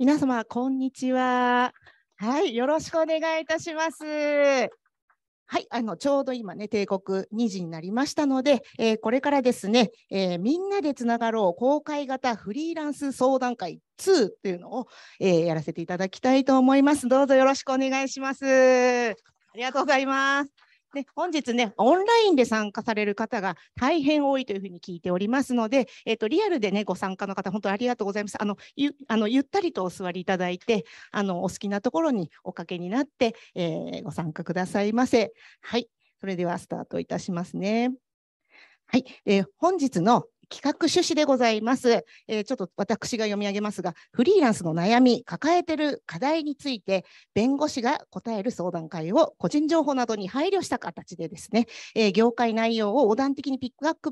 皆様、こんにちは。はい、よろしくお願いいたします。はい、あのちょうど今ね、帝国2時になりましたので、えー、これからですね、えー、みんなでつながろう公開型フリーランス相談会2っていうのを、えー、やらせていただきたいと思います。どうぞよろしくお願いします。ありがとうございます。で本日ね、オンラインで参加される方が大変多いというふうに聞いておりますので、えっ、ー、と、リアルでね、ご参加の方、本当ありがとうございます。あの、ゆあのゆったりとお座りいただいて、あの、お好きなところにおかけになって、えー、ご参加くださいませ。はい。それではスタートいたしますね。はい。えー、本日の企画趣旨でございます、えー、ちょっと私が読み上げますが、フリーランスの悩み、抱えてる課題について、弁護士が答える相談会を個人情報などに配慮した形でですね、えー、業界内容を横断的にピックアップ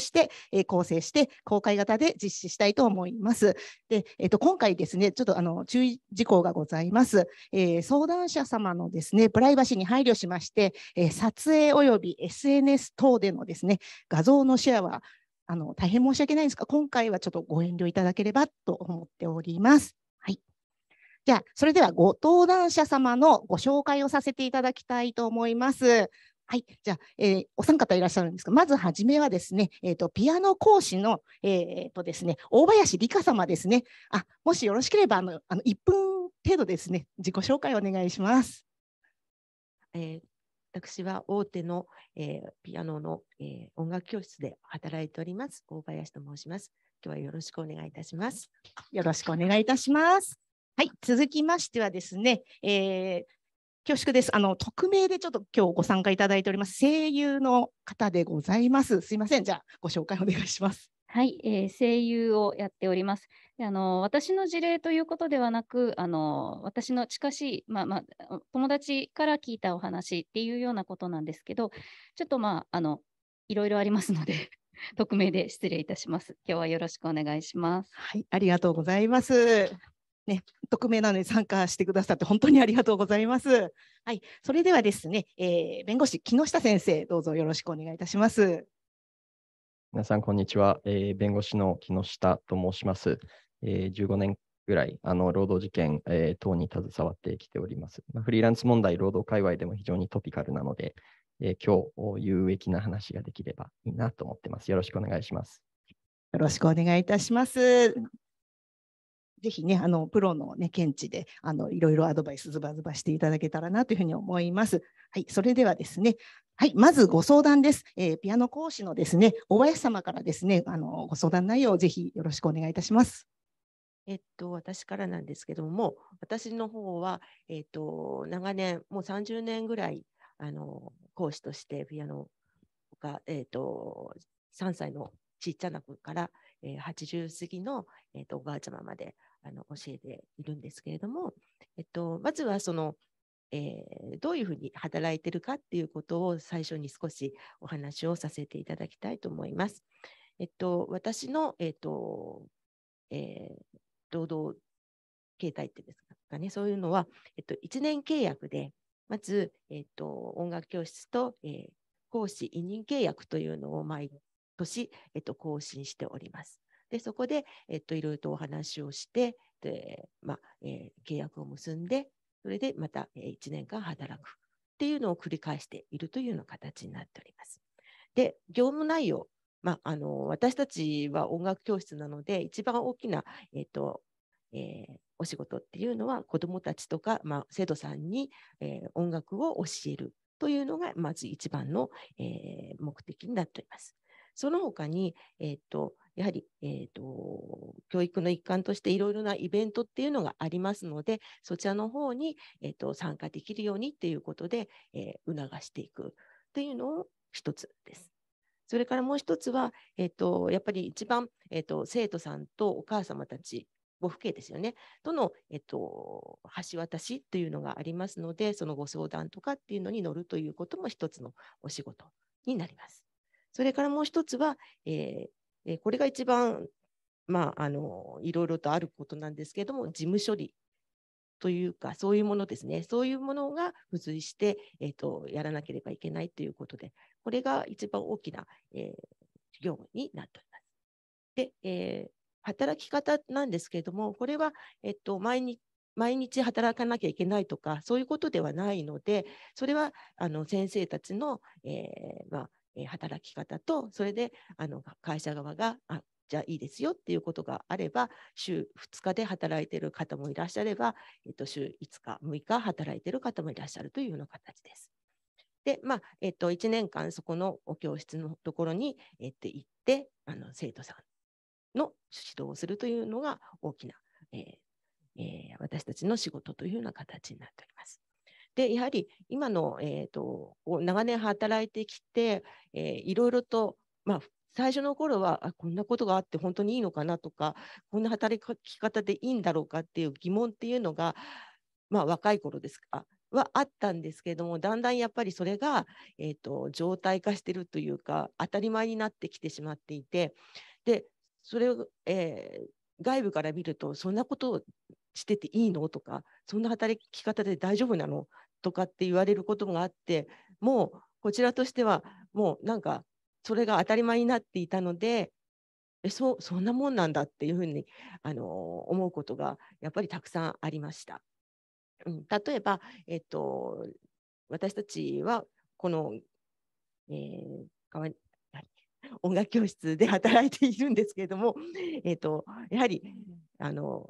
して、えー、構成して、公開型で実施したいと思います。で、えー、と今回ですね、ちょっとあの注意事項がございます。えー、相談者様のですね、プライバシーに配慮しまして、え撮影及び SNS 等でのですね、画像のシェアはあの大変申し訳ないんですが、今回はちょっとご遠慮いただければと思っております。はい。じゃあ、それではご登壇者様のご紹介をさせていただきたいと思います。はい、じゃあ、えー、お三方いらっしゃるんですが、まずはじめはですね、えっ、ー、とピアノ講師のえっ、ー、とですね、大林理香様ですね。あ、もしよろしければあのあの1分程度ですね、自己紹介お願いします。えー、私は大手の、えー、ピアノの、えー、音楽教室で働いております大林と申します。今日はよろしくお願いいたします。よろしくお願いいたします。はい、続きましてはですね、えー、恐縮です。あの匿名でちょっと今日ご参加いただいております声優の方でございます。すいません。じゃあご紹介お願いします。はい、えー、声優をやっております。あの私の事例ということではなく、あの私の近しい、まあまあ、友達から聞いたお話っていうようなことなんですけど、ちょっとまああのいろいろありますので 匿名で失礼いたします。今日はよろしくお願いします。はい、ありがとうございます。ね、匿名なのに参加してくださって本当にありがとうございます。はい、それではですね、えー、弁護士木下先生、どうぞよろしくお願いいたします。皆さん、こんにちは、えー、弁護士の木下と申します。えー、15年ぐらいあの労働事件、えー、等に携わってきております、まあ、フリーランス問題、労働界隈でも非常にトピカルなので、えー、今日有益な話ができればいいなと思っています。よろしくお願いします。よろしくお願いいたします。ぜひね、あのプロの、ね、見地であのいろいろアドバイスズバズバしていただけたらなというふうに思います。はい、それではですね、はい、まずご相談です。えー、ピアノ講師のですね、ば林様からですね、あのご相談内容をぜひよろしくお願いいたします。えっと、私からなんですけども、私の方は、えっと、長年、もう30年ぐらい、あの講師としてピアノが、えっと、3歳のちっちゃな子から、えー、80過ぎの、えっと、おばあちゃままであの教えているんですけれども、えっと、まずはその、えー、どういうふうに働いているかっていうことを最初に少しお話をさせていただきたいと思います。えっと、私の、えっとえー、労働形態ってですかね、そういうのは、えっと、1年契約で、まず、えっと、音楽教室と、えー、講師委任契約というのを毎年、えっと、更新しております。でそこで、えっと、いろいろとお話をして、でまあえー、契約を結んで、それでまた、1年間働くっていうのを繰り返しているというような形になっております。で、業務内容、まあ、あの私たちは音楽教室なので、一番大きな、えとえー、お仕事っていうのは、子どもたちとか、まあ、生徒さんに、えー、音楽を教えるというのが、まず一番の、えー、目的になっております。その他に、えっと、やはり、えっと、教育の一環としていろいろなイベントっていうのがありますので、そちらの方に、えっと、参加できるようにっていうことで、えー、促していくっていうのを一つです。それからもう一つは、えっと、やっぱり一番、えっと、生徒さんとお母様たちご父兄ですよね、との、えっと、橋渡しというのがありますので、そのご相談とかっていうのに乗るということも一つのお仕事になります。それからもう一つは、えー、これが一番、まあ、あのいろいろとあることなんですけれども、事務処理というか、そういうものですね、そういうものが付随して、えーと、やらなければいけないということで、これが一番大きな、えー、業務になっております。で、えー、働き方なんですけれども、これは、えっと、毎日毎日働かなきゃいけないとか、そういうことではないので、それはあの先生たちの、えー、まあ、え働き方と、それであの会社側が、あじゃあいいですよっていうことがあれば、週2日で働いている方もいらっしゃれば、えっと、週5日、6日働いている方もいらっしゃるというような形です。で、まあえっと、1年間そこのお教室のところに、えっと、行ってあの生徒さんの指導をするというのが大きな、えーえー、私たちの仕事というような形になっております。でやはり今の、えーと、長年働いてきて、えいろいろと、まあ、最初の頃はあこんなことがあって本当にいいのかなとかこんな働き方でいいんだろうかっていう疑問っていうのが、まあ、若い頃ですかはあったんですけどもだんだんやっぱりそれが、えーと、常態化してるというか当たり前になってきてしまっていてでそれを、えー、外部から見るとそんなことをしてていいのとかそんな働き方で大丈夫なのとかって言われることがあってもうこちらとしてはもうなんかそれが当たり前になっていたのでえそそんなもんなんだっていうふうに、あの思うことがやっぱりたくさんありました。うん、例えば、えっと、私たちはこの、えー、音楽教室で働いているんですけれども、えっと、やはりあの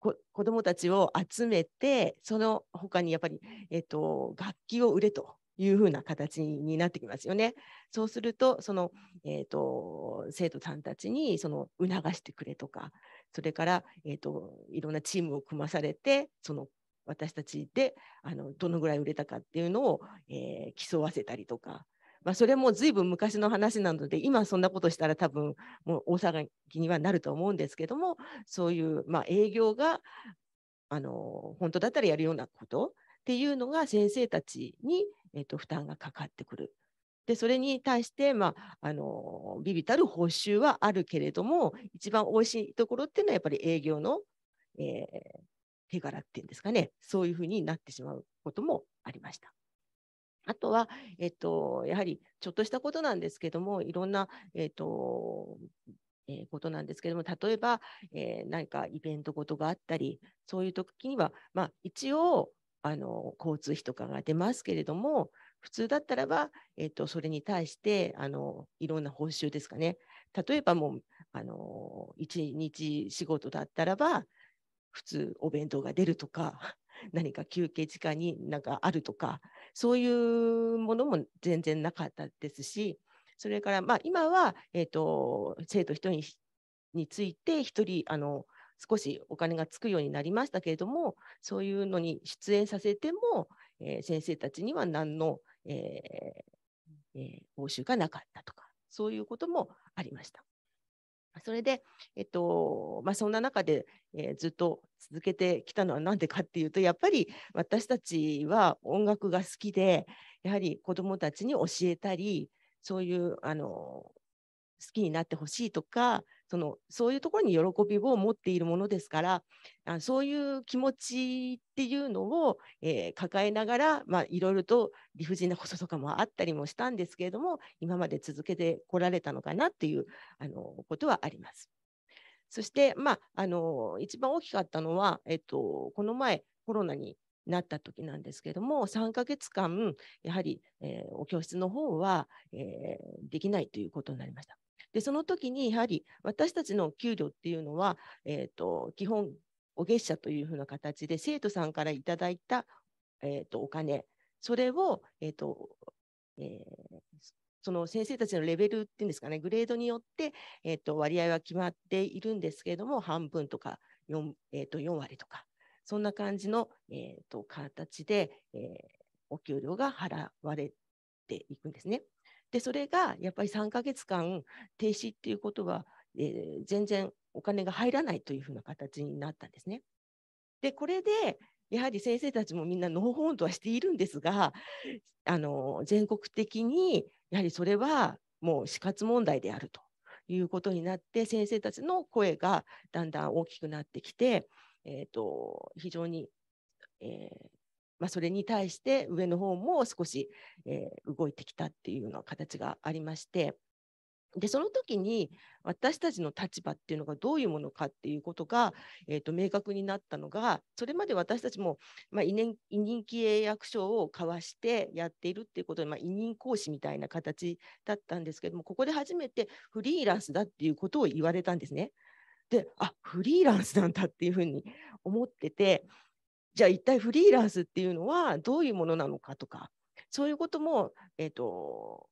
子どもたちを集めて、その他にやっぱり、えっと、楽器を売れというふうな形になってきますよね。そうすると、その、えっ、ー、と、生徒さんたちに、その、促してくれとか、それから、えっ、ー、と、いろんなチームを組まされて、その、私たちで、あの、どのぐらい売れたかっていうのを、えー、競わせたりとか、まあ、それも随分昔の話なので今そんなことしたら多分もう大騒ぎにはなると思うんですけどもそういう、まあ、営業があの本当だったらやるようなことっていうのが先生たちに、えー、と負担がかかってくる。でそれに対して、まあ、あのビビたる報酬はあるけれども一番おいしいところっていうのはやっぱり営業の、えー、手柄っていうんですかねそういうふうになってしまうこともありました。あとは、えっと、やはりちょっとしたことなんですけども、いろんな、えっと、えー、ことなんですけども、例えば、えー、何かイベントごとがあったり、そういう時には、まあ、一応あの交通費とかが出ますけれども、普通だったらば、えっとそれに対してあのいろんな報酬ですかね、例えばもうあの1日仕事だったらば、普通お弁当が出るとか、何か休憩時間になんかあるとかそういうものも全然なかったですしそれからまあ今は、えーと、生徒1人について1人あの少しお金がつくようになりましたけれどもそういうのに出演させても、えー、先生たちには何の、えーえー、報酬がなかったとかそういうこともありました。それで、えっとまあ、そんな中で、えー、ずっと続けてきたのは何でかっていうとやっぱり私たちは音楽が好きでやはり子どもたちに教えたりそういうあの好きになってほしいとかそのそういうところに喜びを持っているものですからあそういう気持ちっていうのを、えー、抱えながら、まあ、いろいろと理不尽なこととかもあったりもしたんですけれども今まで続けてこられたのかなっていうあのことはあります。そして、まあ、あの一番大きかったのは、えっと、この前コロナになった時なんですけれども3ヶ月間やはり、えー、お教室の方は、えー、できないということになりました。でその時にやはり私たちの給料っていうのは、えーと、基本お月謝というふうな形で生徒さんからいただいた、えーと、お金それを、えーとえー、その先生たちのレベルっていうんですかねグレードによって、えーと、と割合は決まっているんですけれども半分とか 4,、えー、と4割とかそんな感じの、えー、と形で、えー、お給料が払われていくんですね。で、それがやっぱり3ヶ月間停止っていうことは、えー、全然お金が入らないというふうな形になったんですね。で、これで、やはり先生たちもみんなノーホーンとはしているんですが、あの全国的にやはりそれはもう死活問題であるということになって、先生たちの声がだんだん大きくなってきて、えーと、非常に、えー、まあ、それに対して上の方も少し、えー、動いてきたっていうような形がありまして。でその時に私たちの立場っていうのがどういうものかっていうことが、えーと、明確になったのがそれまで私たちも、まあ、委任委任契約書を交わしてやっているっていうことで、まあ、委任行使みたいな形だったんですけどもここで初めてフリーランスだっていうことを言われたんですね。であフリーランスなんだっていうふうに思っててじゃあ一体フリーランスっていうのはどういうものなのかとか、そういうことも、えーと、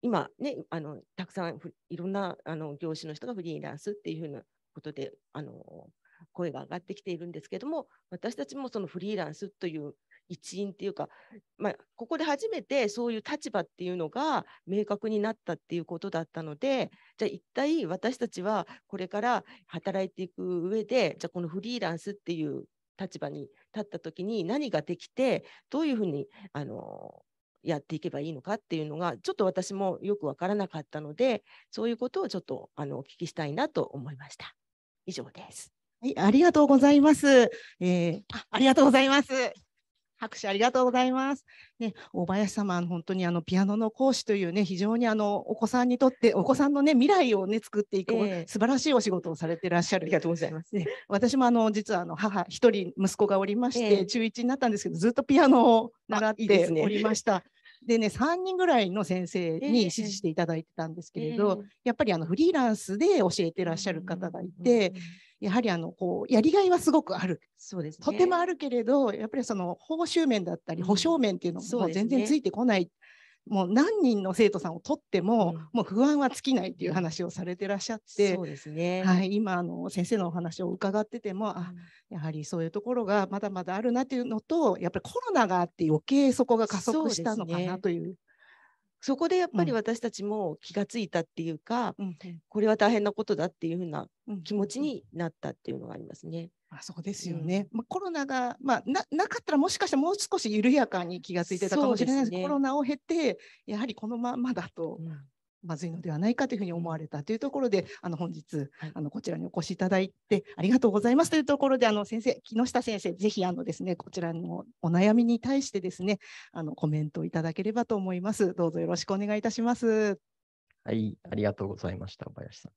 今ねあの、たくさんいろんなあの業種の人がフリーランスっていうふうなことであの声が上がってきているんですけども、私たちもそのフリーランスという一員っていうか、まあ、ここで初めてそういう立場っていうのが明確になったっていうことだったのでじゃあ一体私たちはこれから働いていく上でじゃあこのフリーランスっていう立場に立った時に何ができてどういうふうにあのやっていけばいいのかっていうのがちょっと私もよく分からなかったのでそういうことをちょっとあのお聞きしたいなと思いました。以上です。はい、ありがとうございます。えー、あありがとうございます。拍手ありがとうございます。ね、大林様、本当にあのピアノの講師というね、非常にあのお子さんにとって、お子さんのね、未来をね、作っていく、えー、素晴らしいお仕事をされてらっしゃる。ありがとうございます。ね、私もあの実はあの母一人息子がおりまして、えー、中1になったんですけど、ずっとピアノを習っておりました。でね3人ぐらいの先生に指示していただいてたんですけれど、えーえー、やっぱりあのフリーランスで教えてらっしゃる方がいて、やはりあのこうやりがいはすごくあるそうです、ね、とてもあるけれどやっぱりその報酬面だったり保証面っていうのも全然ついてこない、うんね、もう何人の生徒さんを取っても、うん、もう不安は尽きないっていう話をされてらっしゃってそうですね、はい、今あの先生のお話を伺ってても、うん、あやはりそういうところがまだまだあるなっていうのとやっぱりコロナがあって余計そこが加速したのかなという。そこでやっぱり私たちも気が付いたっていうか、うん、これは大変なことだっていうふうな気持ちになったっていうのがありますね。あそうですよね、うん、まあ、コロナが、まあ、ななかったらもしかしたらもう少し緩やかに気が付いてたかもしれないですけど、ね、コロナを経てやはりこのままだとまずいのではないかというふうに思われたというところで、あの本日、あのこちらにお越しいただいてありがとうございますというところで、あの先生、木下先生、ぜひあのですねこちらのお悩みに対してですね、あのコメントいただければと思います。どうぞよろしくお願いいたします。はい、ありがとうございました、小林さん。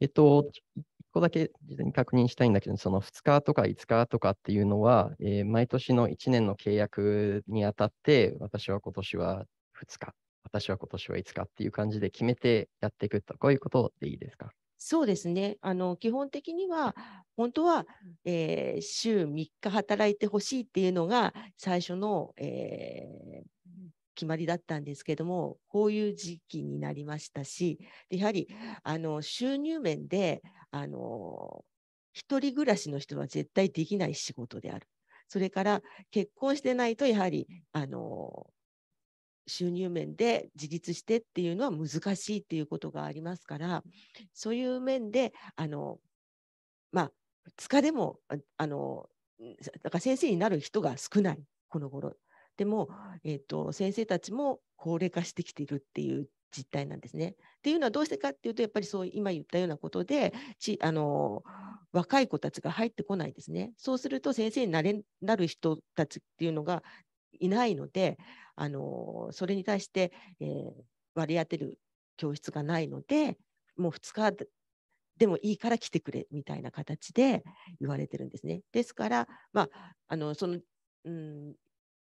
えっと、1個だけ事前に確認したいんだけど、その2日とか5日とかっていうのは、えー、毎年の1年の契約にあたって、私は今年は2日私は今年はいつかっていう感じで決めてやっていくと、こういうことでいいですかそうですね。あの基本的には本当は、えー、週3日働いてほしいっていうのが最初の、えー、決まりだったんですけども、こういう時期になりましたし、やはりあの収入面であの一人暮らしの人は絶対できない仕事である。それから結婚してないとやはりあの収入面で自立してっていうのは難しいっていうことがありますからそういう面であのまあ日でもあのだから先生になる人が少ないこの頃でも、えーと、と先生たちも高齢化してきているっていう実態なんですね。っていうのはどうしてかっていうとやっぱりそう今言ったようなことでちあの若い子たちが入ってこないですね。そうすると先生になれなる人たちっていうのがいないので、あのそれに対して、えー、割り当てる教室がないので、もう2日でもいいから来てくれみたいな形で言われてるんですね。ですから、まあ、あのその、うん、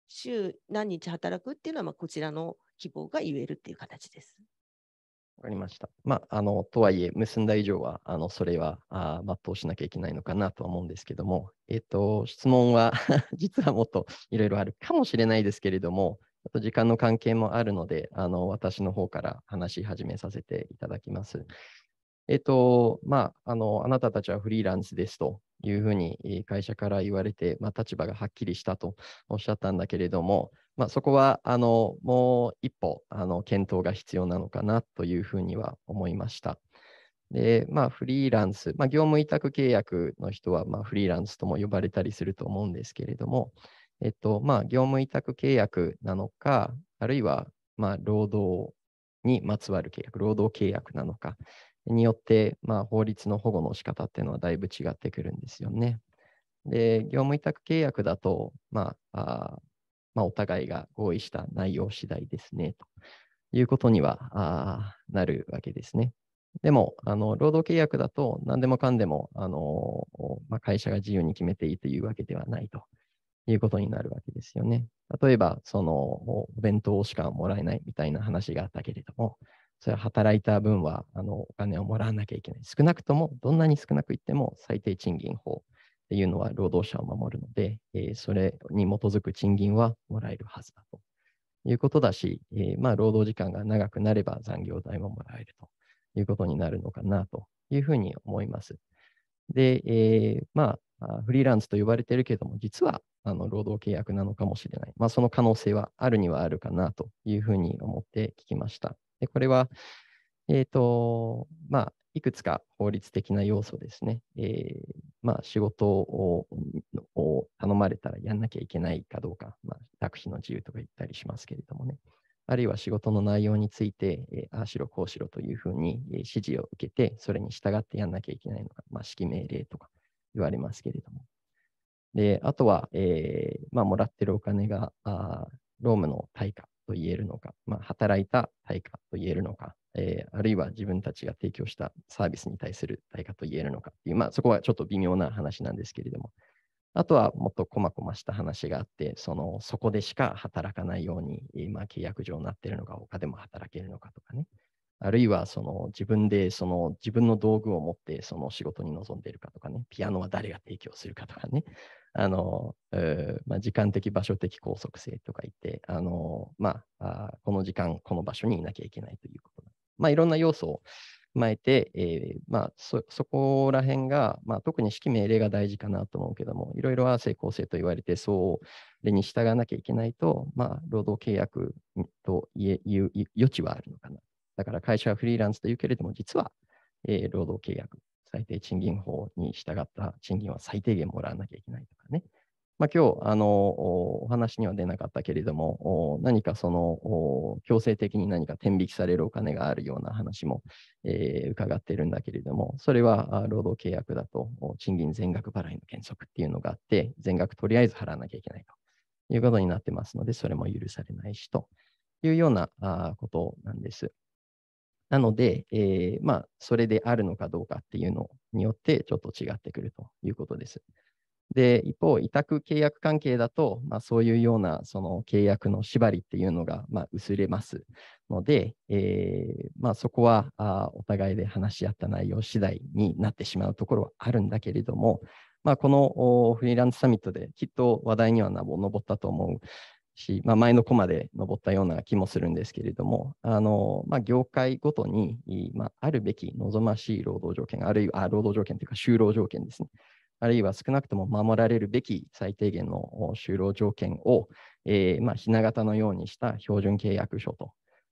週何日働くっていうのは、まあ、こちらの希望が言えるっていう形です。わかりました。まあ、あの、とはいえ、結んだ以上は、あの、それは、あ全うしなきゃいけないのかなとは思うんですけども、えっ、ー、と、質問は 実はもっといろいろあるかもしれないですけれども、あと時間の関係もあるので、あの、私の方から話し始めさせていただきます。えっと、まあ、あの、あなたたちはフリーランスですというふうに会社から言われて、まあ、立場がはっきりしたとおっしゃったんだけれども、まあ、そこは、あの、もう一歩、あの、検討が必要なのかなというふうには思いました。で、まあ、フリーランス、まあ、業務委託契約の人は、まあ、フリーランスとも呼ばれたりすると思うんですけれども、えっと、まあ、業務委託契約なのか、あるいは、まあ、労働にまつわる契約、労働契約なのか、によって、まあ、法律の保護の仕方っていうのはだいぶ違ってくるんですよね。で、業務委託契約だと、まあ、あまあ、お互いが合意した内容次第ですね、ということにはあなるわけですね。でも、あの労働契約だと、何でもかんでも、あのまあ、会社が自由に決めていいというわけではないということになるわけですよね。例えば、そのお弁当しかもらえないみたいな話があったけれども、それは働いた分はあのお金をもらわなきゃいけない。少なくとも、どんなに少なくいっても最低賃金法っていうのは労働者を守るので、えー、それに基づく賃金はもらえるはずだということだし、えー、まあ、労働時間が長くなれば残業代ももらえるということになるのかなというふうに思います。で、えー、まあ、フリーランスと呼ばれているけれども、実はあの労働契約なのかもしれない。まあ、その可能性はあるにはあるかなというふうに思って聞きました。でこれは、えっ、ー、と、まあ、いくつか法律的な要素ですね。えー、まあ、仕事を頼まれたらやんなきゃいけないかどうか、まあ、託費の自由とか言ったりしますけれどもね。あるいは仕事の内容について、えー、ああしろこうしろというふうに、えー、指示を受けて、それに従ってやんなきゃいけないのが、まあ、指揮命令とか言われますけれども。で、あとは、えーまあ、もらってるお金が、あ労務の対価と言えるのか、まあ、働いた対価と言えるのか、えー、あるいは自分たちが提供したサービスに対する対価と言えるのかっていう、まあ、そこはちょっと微妙な話なんですけれども、あとはもっとこまこました話があって、そのそこでしか働かないように、今、まあ、契約上になっているのか、他でも働けるのかとかね、あるいはその自分でその自分の道具を持ってその仕事に臨んでいるかとかね、ピアノは誰が提供するかとかね、あの、まあ、時間的場所的拘束性とか言って、あの、まあ、この時間、この場所にいなきゃいけないということ。まあ、いろんな要素を踏まえて、えー、まあ、そこら辺が、まあ、特に指揮命令が大事かなと思うけども、いろいろは成功性と言われて、それに従わなきゃいけないと、まあ、労働契約という余地はあるのかな。だから会社はフリーランスと言うけれども、実は、えー、労働契約最低賃金法に従った賃金は最低限もらわなきゃいけないとかね。まあ、今日あのお話には出なかったけれども、何かその強制的に何か転引きされるお金があるような話も、えー、伺っているんだけれども、それは労働契約だと賃金全額払いの原則っていうのがあって、全額とりあえず払わなきゃいけないということになってますので、それも許されないしというようなことなんです。なので、えー、まあ、それであるのかどうかっていうのによって、ちょっと違ってくるということです。で、一方、委託契約関係だと、まあ、そういうようなその契約の縛りっていうのが、まあ、薄れますので、えー、まあ、そこはあお互いで話し合った内容次第になってしまうところはあるんだけれども、まあ、このフリーランスサミットできっと話題には上ったと思う、し、まあ、前のコマで登ったような気もするんですけれども、あのまあ、業界ごとに、まあ、あるべき望ましい労働条件、あるいはあ労働条件というか就労条件ですね、あるいは少なくとも守られるべき最低限の就労条件を、えーまあ、ひな形のようにした標準契約書と、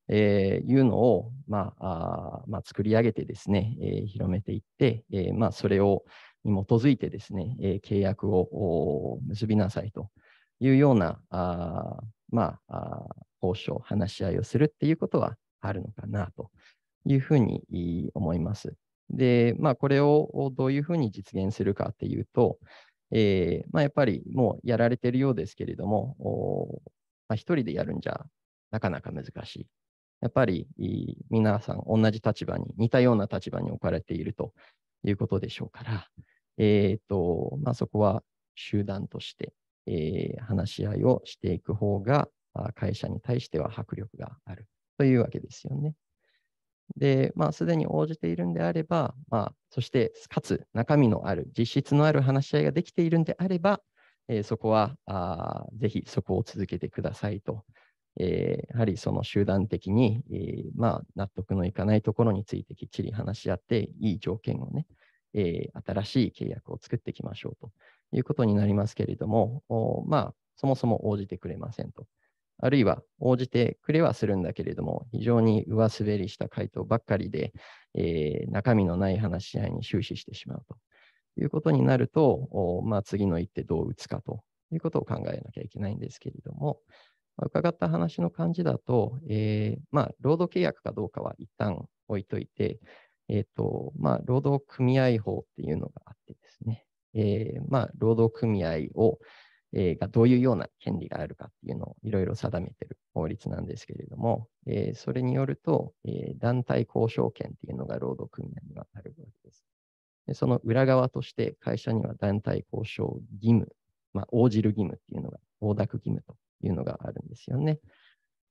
えー、いうのを、まああまあ、作り上げてですね、えー、広めていって、えーまあ、それをに基づいてですね、えー、契約を結びなさいと。いうような、あまあ、交渉、話し合いをするっていうことはあるのかなというふうに思います。で、まあ、これをどういうふうに実現するかっていうと、えー、まあ、やっぱりもうやられてるようですけれども、まあ、一人でやるんじゃなかなか難しい。やっぱり皆さん同じ立場に、似たような立場に置かれているということでしょうから、えーとまあ、そこは集団として、えー、話し合いをしていく方が、会社に対しては迫力があるというわけですよね。で、まあ、すでに応じているんであれば、まあ、そして、かつ中身のある、実質のある話し合いができているんであれば、えー、そこはあぜひそこを続けてくださいと。えー、やはりその集団的に、えー、まあ、納得のいかないところについてきっちり話し合って、いい条件をね、え新しい契約を作っていきましょうと。いうことになりますけれども、まあ、そもそも応じてくれませんと。あるいは応じてくれはするんだけれども、非常に上滑りした回答ばっかりで、えー、中身のない話し合いに終始してしまうということになると、まあ、次の一手どう打つかということを考えなきゃいけないんですけれども、まあ、伺った話の感じだと、えー、まあ、労働契約かどうかは一旦置いといて、えーとまあ、労働組合法っていうのがあってですね、えー、まあ、労働組合を、えー、がどういうような権利があるかっていうのをいろいろ定めてる法律なんですけれども、えー、それによると、え団体交渉権っていうのが労働組合にはあるわけです。でその裏側として会社には団体交渉義務、まあ、応じる義務っていうのが、応諾義務というのがあるんですよね。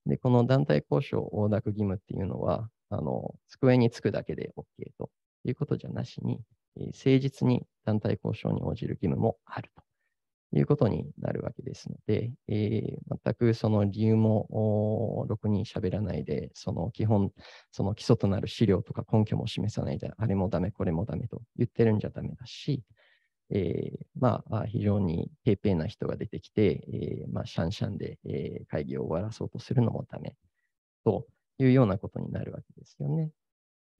で、この団体交渉応諾義務っていうのは、あの、机につくだけで OK ということじゃなしに、誠実に団体交渉に応じる義務もあるということになるわけですので、えー、全くその理由もろくに喋らないで、その基本、その基礎となる資料とか根拠も示さないで、あれもダメ、これもダメと言ってるんじゃダメだし、えー、まあ、非常にペーペーな人が出てきて、えー、まあ、シャンシャンで、会議を終わらそうとするのもダメというようなことになるわけですよね。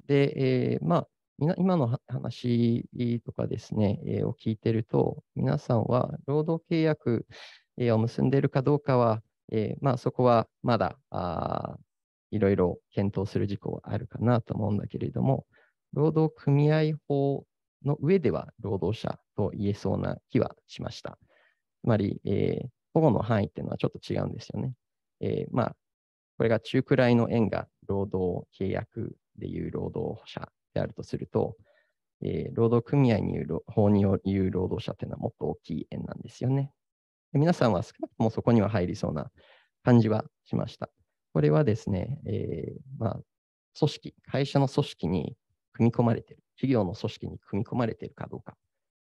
で、えまあ、今の話とかですね、えー、を聞いてると、皆さんは労働契約、を結んでいるかどうかは、えー、まあ、そこはまだあいろいろ検討する事項はあるかなと思うんだけれども、労働組合法の上では労働者と言えそうな気はしました。つまり、えー、保護の範囲っていうのはちょっと違うんですよね。えー、まあ、これが中くらいの円が労働契約でいう労働者であるとすると、えー、労働組合による法による労働者というのはもっと大きい円なんですよね。で皆さんは少なくともそこには入りそうな感じはしました。これはですね、えー、まあ、組織、会社の組織に組み込まれている、企業の組織に組み込まれているかどうか、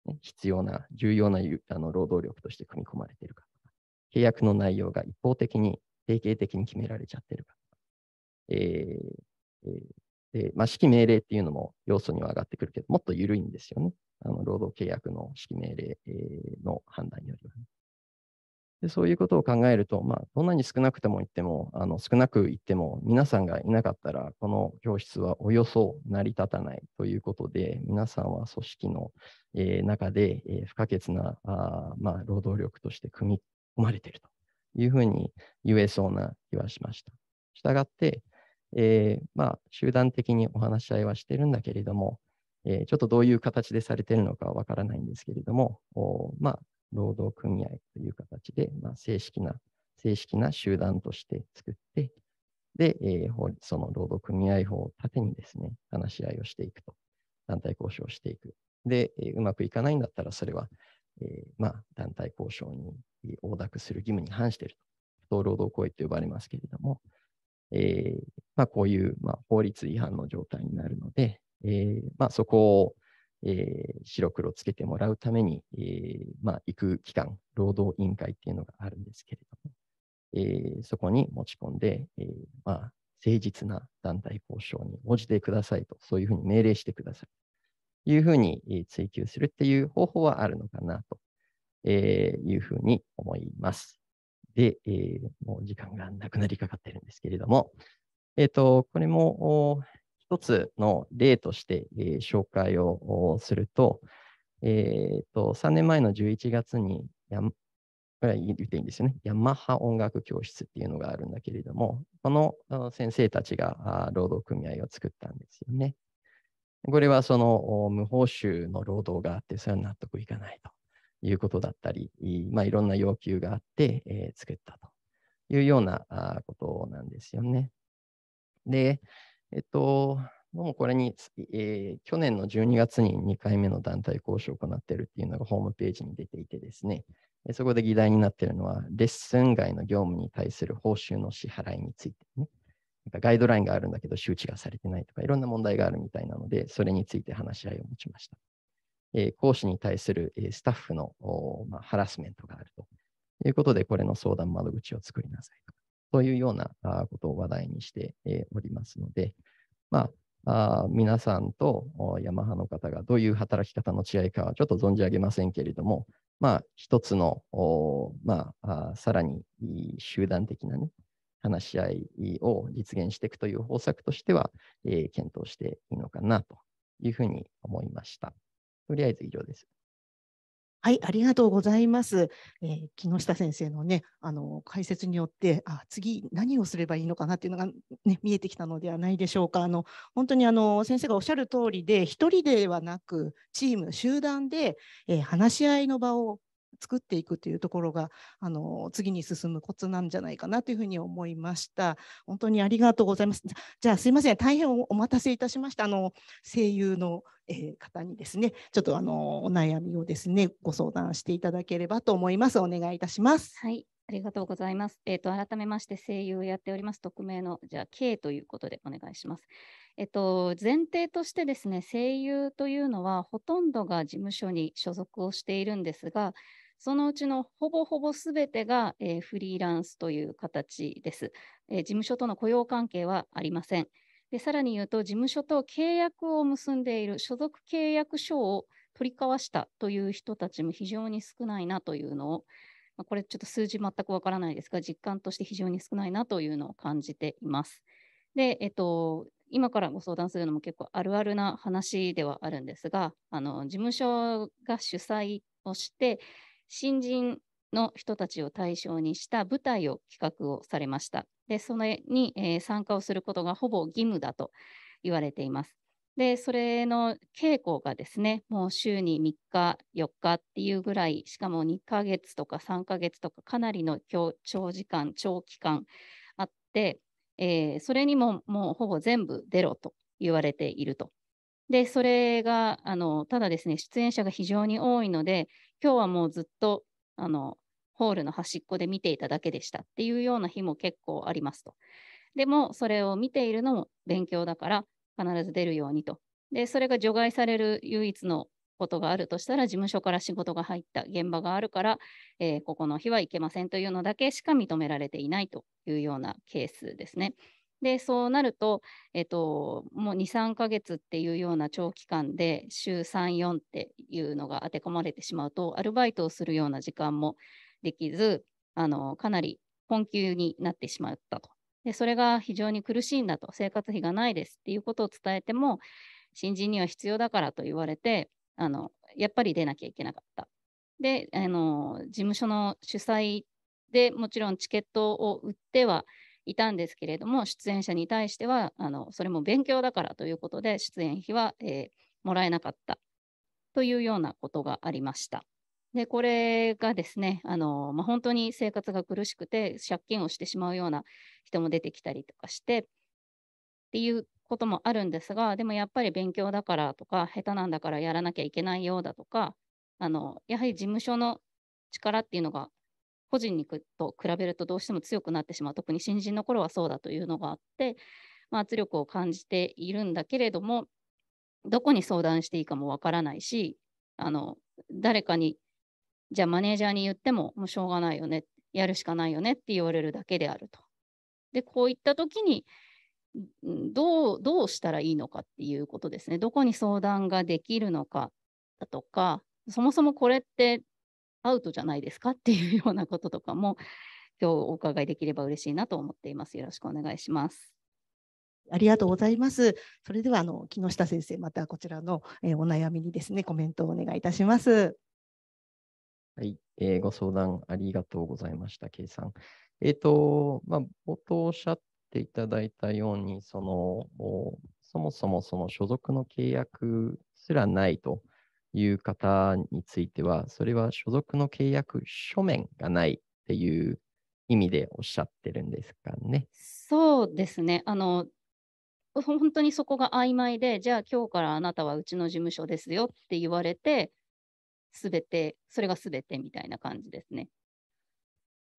ね、必要な、重要なあの労働力として組み込まれているかとか、契約の内容が一方的に、定型的に決められちゃってるかとか、えーえー、で、まあ、指揮命令っていうのも要素には上がってくるけど、もっと緩いんですよね。あの労働契約の指揮命令の判断よりは、ね、で。そういうことを考えると、まあ、どんなに少なくても言っても、あの少なく言っても、皆さんがいなかったら、この教室はおよそ成り立たないということで、皆さんは組織の、えー、中で、えー、不可欠なあ、まあ、労働力として組み込まれているというふうに言えそうな気はしました。したがって、えー、まあ、集団的にお話し合いはしてるんだけれども、えー、ちょっとどういう形でされてるのかわからないんですけれども、おまあ、労働組合という形で、まあ、正式な、正式な集団として作って、で、えー、その労働組合法を盾にですね、話し合いをしていくと、団体交渉をしていく。で、えうまくいかないんだったら、それは、えまあ、団体交渉に、えー、応諾する義務に反していると。不当労働行為と呼ばれますけれども、えー、まあ、こういう、まあ、法律違反の状態になるので、えー、まあ、そこを、えー、白黒つけてもらうために、えまあ、行く機関、労働委員会っていうのがあるんですけれども、えそこに持ち込んで、えまあ、誠実な団体交渉に応じてくださいと、そういうふうに命令してくださいというふうに追求するっていう方法はあるのかなというふうに思います。で、えー、もう時間がなくなりかかってるんですけれども、えっ、ー、と、これも一つの例として、えー、紹介をすると、えっ、ー、と、3年前の11月にや、これは言っていいんですよね。ヤマハ音楽教室っていうのがあるんだけれども、この先生たちが労働組合を作ったんですよね。これはその無報酬の労働があって、それは納得いかないと。いうことだったり、まあ、いろんな要求があって、えー、作ったというようなことなんですよね。で、えっと、どうもこれに、えー、去年の12月に2回目の団体交渉を行っているというのがホームページに出ていてですね、そこで議題になっているのは、レッスン外の業務に対する報酬の支払いについてね、なんかガイドラインがあるんだけど周知がされてないとか、いろんな問題があるみたいなので、それについて話し合いを持ちました。え講師に対する、えスタッフの、まハラスメントがあるということで、これの相談窓口を作りなさいというようなことを話題にして、おりますので、まあ、皆さんとヤマハの方がどういう働き方の違いかはちょっと存じ上げませんけれども、まあ、一つの、まあ、さらに集団的な、ね、話し合いを実現していくという方策としては、検討していいのかなというふうに思いました。とりあえず以上です。はい、ありがとうございます。えー、木下先生のね、あの解説によって、あ、次何をすればいいのかなっていうのがね見えてきたのではないでしょうか。あの本当にあの先生がおっしゃる通りで、一人ではなくチーム集団で、えー、話し合いの場を作っていくというところがあの次に進むコツなんじゃないかなというふうに思いました。本当にありがとうございます。じゃあすいません大変お待たせいたしましたあの声優の、えー、方にですねちょっとあのお悩みをですねご相談していただければと思います。お願いいたします。はいありがとうございます。えっ、ー、と、改めまして声優をやっております。匿名の、じゃあ、K ということでお願いします。えっ、ー、と、前提としてですね、声優というのは、ほとんどが事務所に所属をしているんですが、そのうちのほぼほぼすべてが、えー、フリーランスという形です、えー、事務所との雇用関係はありません。でさらに言うと、事務所と契約を結んでいる所属契約書を取り交わしたという人たちも非常に少ないなというのをまあ、これちょっと数字全くわからないですが、実感として非常に少ないなというのを感じています。で、えっと、今からご相談するのも結構あるあるな話ではあるんですが、あの事務所が主催をして、新人の人たちを対象にした舞台を企画をされました。で、それに、えー、参加をすることがほぼ義務だと言われています。で、それの稽古がですね、もう週に3日、4日っていうぐらい、しかも2ヶ月とか3ヶ月とか、かなりの長時間、長期間あって、えー、それにももうほぼ全部出ろと言われていると。で、それが、あのただですね、出演者が非常に多いので、今日はもうずっとあのホールの端っこで見ていただけでしたっていうような日も結構ありますと。でも、それを見ているのも勉強だから、必ず出るようにと。で、それが除外される唯一のことがあるとしたら、事務所から仕事が入った現場があるから、えー、ここの日はいけませんというのだけしか認められていないというようなケースですね。で、そうなると、えっと、もう2、3ヶ月っていうような長期間で、週3、4っていうのが当て込まれてしまうと、アルバイトをするような時間もできず、あのかなり困窮になってしまったとでそれが非常に苦しいんだと生活費がないですっていうことを伝えても新人には必要だからと言われてあのやっぱり出なきゃいけなかった。であの事務所の主催でもちろんチケットを売ってはいたんですけれども出演者に対してはあのそれも勉強だからということで出演費は、えー、もらえなかったというようなことがありました。でこれがですねあの、まあ、本当に生活が苦しくて借金をしてしまうような人も出てきたりとかしてっていうこともあるんですがでもやっぱり勉強だからとか下手なんだからやらなきゃいけないようだとかあのやはり事務所の力っていうのが個人にと比べるとどうしても強くなってしまう特に新人の頃はそうだというのがあって、まあ、圧力を感じているんだけれどもどこに相談していいかもわからないしあの誰かにじゃあマネージャーに言っても、もうしょうがないよね、やるしかないよねって言われるだけであると。で、こういった時に、どう、どうしたらいいのかっていうことですね。どこに相談ができるのかだとか、そもそもこれってアウトじゃないですかっていうようなこととかも、今日お伺いできれば嬉しいなと思っています。よろしくお願いします。ありがとうございます。それではあの木下先生、またこちらの、えお悩みにですね、コメントをお願いいたします。はい、えー、ご相談ありがとうございました、K さん。えっ、ー、と、まあ、冒頭おっしゃっていただいたように、その、そもそもその所属の契約すらないという方については、それは所属の契約書面がないっていう意味でおっしゃってるんですかね。そうですね。あの本当にそこが曖昧で、じゃあ今日からあなたはうちの事務所ですよって言われて、すべて、それがすべてみたいな感じですね。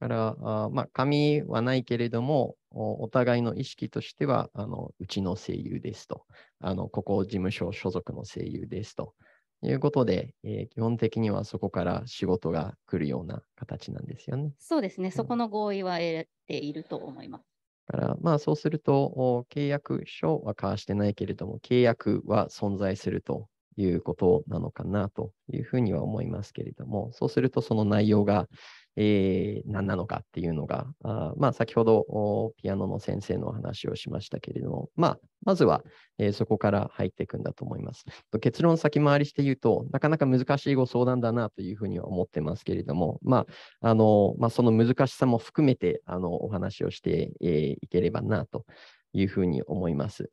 だから、あまあ、紙はないけれどもお、お互いの意識としては、あのうちの声優ですとあの、ここ事務所所属の声優ですということで、えー、基本的にはそこから仕事が来るような形なんですよね。そうですね、うん、そこの合意は得ていると思います。だから、まあ、そうすると、契約書は交わしてないけれども、契約は存在するということなのかなというふうには思いますけれども、そうするとその内容が、えー、何なのかっていうのが、あまあ、先ほどピアノの先生の話をしましたけれども、まあ、まずは、えー、そこから入っていくんだと思います。結論先回りして言うと、なかなか難しいご相談だなというふうには思ってますけれども、まああのまあ、その難しさも含めてあのお話をして、えー、いければなというふうに思います。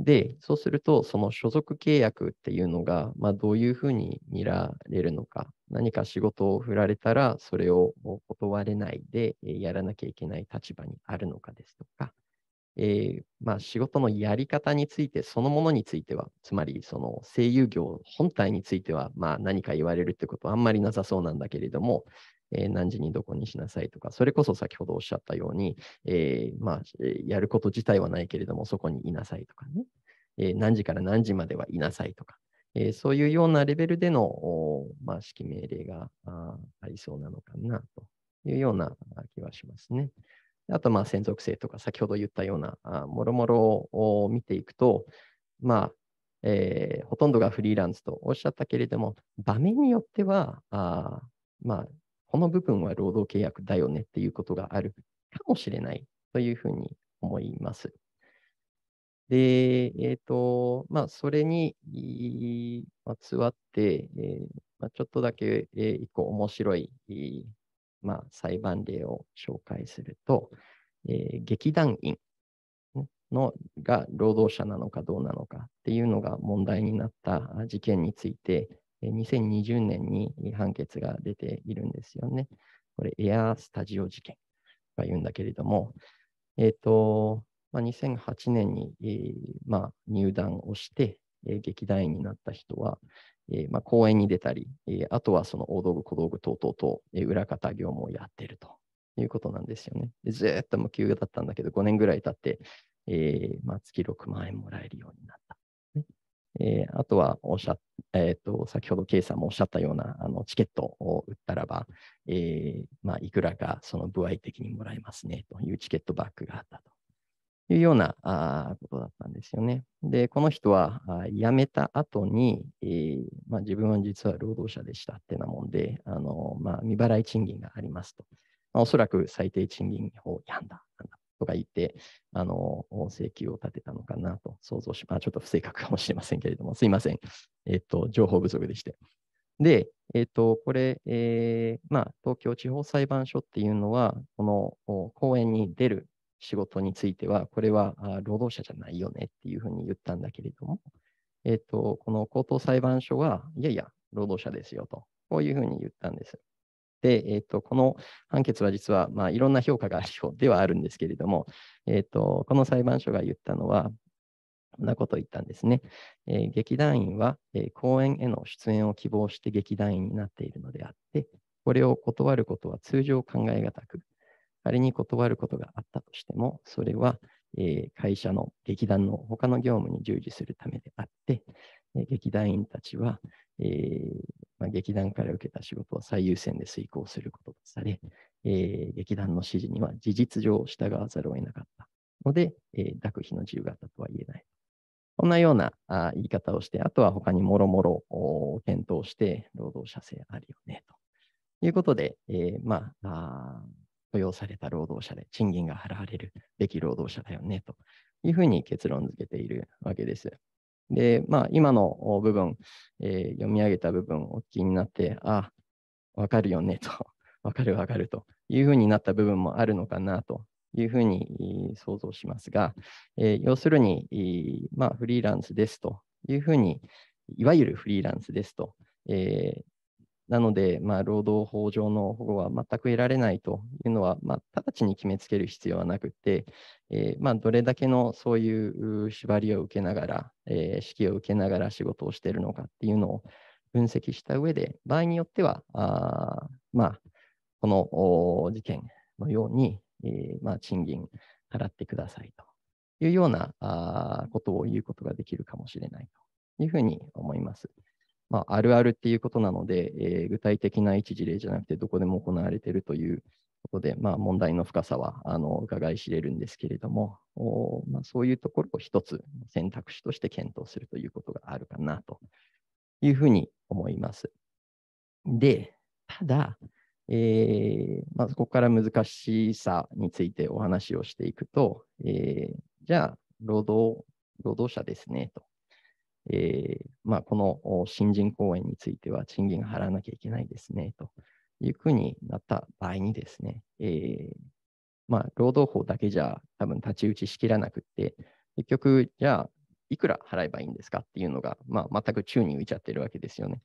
で、そうすると、その所属契約っていうのが、まあ、どういうふうに見られるのか、何か仕事を振られたら、それを断れないでやらなきゃいけない立場にあるのかですとか、えー、まあ、仕事のやり方について、そのものについては、つまりその声優業本体については、まあ、何か言われるってことはあんまりなさそうなんだけれども、えー、何時にどこにしなさいとか、それこそ先ほどおっしゃったように、えー、まあ、やること自体はないけれども、そこにいなさいとかね、えー、何時から何時まではいなさいとか、えそういうようなレベルでの、まあ、指揮命令がありそうなのかなというような気はしますね。あと、まあ、専属性とか、先ほど言ったような、あもろもろを見ていくと、まあ、えー、ほとんどがフリーランスとおっしゃったけれども、場面によっては、あまあ、この部分は労働契約だよねっていうことがあるかもしれないというふうに思います。で、えっ、ー、と、まあ、それにまつわって、えー、まあ、ちょっとだけ、えー、一個面白い、まあ、裁判例を紹介すると、えー、劇団員のが労働者なのかどうなのかっていうのが問題になった事件について、2020年に判決が出ているんですよね。これ、エアースタジオ事件が言うんだけれども、えー、と、まあ、2008年に、えー、まあ、入団をして、えー、劇団員になった人は、えまあ、公演に出たり、えあとはその大道具、小道具等々と、え裏方業務をやっているということなんですよね。ずっと無給だったんだけど、5年ぐらい経って、えまあ、月6万円もらえるようになっえー、あとはおっしゃ、えーと、先ほど K さんもおっしゃったようなあのチケットを売ったらば、えー、まあ、いくらかその具合的にもらえますねというチケットバッグがあったというようなあことだったんですよね。で、この人はあ辞めた後に、えー、まあ、自分は実は労働者でしたってなもんで、あのまあ、未払い賃金がありますと。まあ、おそらく最低賃金法違反んだ人がいて、あの、請求を立てたのかなと想像し、まちょっと不正確かもしれませんけれども、すいません。えっと、情報不足でして。で、えっと、これ、えー、まあ、東京地方裁判所っていうのは、この公園に出る仕事については、これは労働者じゃないよねっていうふうに言ったんだけれども、えっと、この高等裁判所は、いやいや、労働者ですよと、こういうふうに言ったんです。で、えーと、この判決は実は、まあ、いろんな評価があるよう ではあるんですけれども、えーと、とこの裁判所が言ったのは、こんなことを言ったんですね。えー、劇団員は、えー、公演への出演を希望して劇団員になっているのであって、これを断ることは通常考えがたく、仮に断ることがあったとしても、それは、えー、会社の劇団の他の業務に従事するためであって、劇団員たちは、えー、まあ、劇団から受けた仕事を最優先で遂行することとされ、えー、劇団の指示には事実上従わざるを得なかったので、えー、諾費の自由があったとは言えない。こんなようなあ言い方をして、あとは他にもろもろ検討して、労働者性あるよね、ということで、えー、まああ、雇用された労働者で賃金が払われるべき労働者だよね、というふうに結論付けているわけです。で、まあ、今の部分、えー、読み上げた部分をきになって、あ、わかるよねと、わかるわかるというふうになった部分もあるのかなというふうに想像しますが、えー、要するに、まあ、フリーランスですというふうに、いわゆるフリーランスですと、えー、なので、まあ、労働法上の保護は全く得られないというのは、まあ、直ちに決めつける必要はなくて、えー、まあ、どれだけのそういう縛りを受けながら、えー、指揮を受けながら仕事をしているのかっていうのを分析した上で、場合によっては、あまあ、この事件のように、えー、まあ、賃金払ってくださいというようなあことを言うことができるかもしれないというふうに思います。まあ、あるあるっていうことなので、えー、具体的な一事例じゃなくて、どこでも行われているということで、まあ、問題の深さはあの伺い知れるんですけれども、おまあ、そういうところを一つ選択肢として検討するということがあるかなというふうに思います。で、ただ、えー、まずここから難しさについてお話をしていくと、えー、じゃあ労働、労働者ですねと。えー、まあ、この新人公演については賃金が払わなきゃいけないですね、というふうになった場合にですね、えー、まあ、労働法だけじゃ多分太刀打ちしきらなくって、結局、じゃあ、いくら払えばいいんですかっていうのが、まあ、全く宙に浮いちゃってるわけですよね。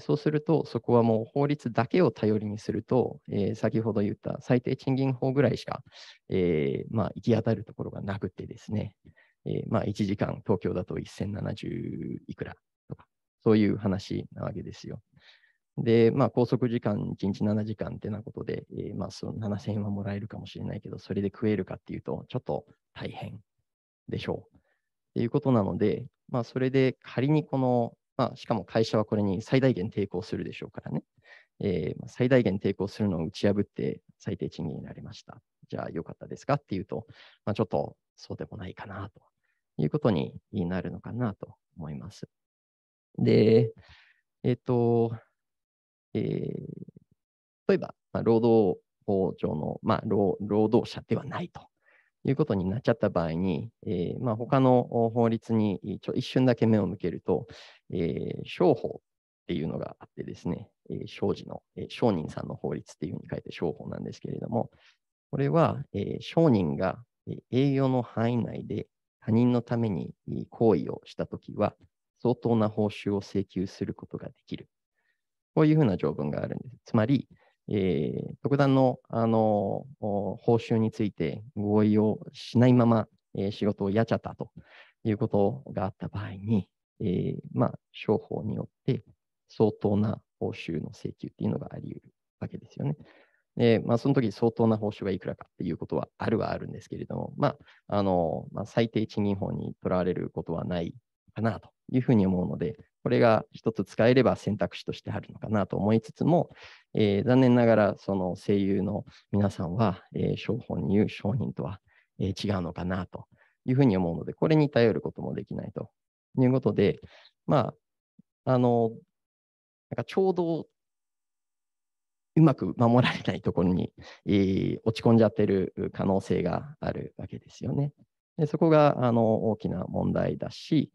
そうすると、そこはもう法律だけを頼りにすると、えー、先ほど言った最低賃金法ぐらいしか、えー、まあ、行き当たるところがなくてですね、えー、まあ1時間、東京だと1070いくらとか、そういう話なわけですよ。で、まあ、拘束時間1日7時間ってなことで、えー、まあ、その7000円はもらえるかもしれないけど、それで食えるかっていうと、ちょっと大変でしょう。っていうことなので、まあ、それで仮にこの、まあ、しかも会社はこれに最大限抵抗するでしょうからね。えー、最大限抵抗するのを打ち破って最低賃金になりました。じゃあよかったですかっていうと、まあ、ちょっとそうでもないかなということになるのかなと思います。で、えっ、ー、と、えー、例えば、まあ、労働法上の、まあ労、労働者ではないということになっちゃった場合に、えーまあ、他の法律に一瞬だけ目を向けると、えー、商法っていうのがあってですね、えー、商事の、えー、商人さんの法律っていうふうに書いて商法なんですけれども、これは、えー、商人が営業の範囲内で他人のために行為をしたときは、相当な報酬を請求することができる。こういうふうな条文があるんです。つまり、えー、特段のあの報酬について合意をしないまま、えー、仕事をやっちゃったということがあった場合に、えー、まあ、商法によって相当な報酬の請求っていうのがあり得るわけですよね。で、まあ、その時相当な報酬がいくらかっていうことはあるはあるんですけれども、まあ、あの、まあ、最低賃金法にとらわれることはないかなというふうに思うので、これが一つ使えれば選択肢としてあるのかなと思いつつも、えー、残念ながら、その声優の皆さんは、えー、商本に言う商品とは、えー、違うのかなというふうに思うので、これに頼ることもできないということで、まあ、あの、なんかちょうどうまく守られないところに、えー、落ち込んじゃってる可能性があるわけですよね。でそこがあの大きな問題だし、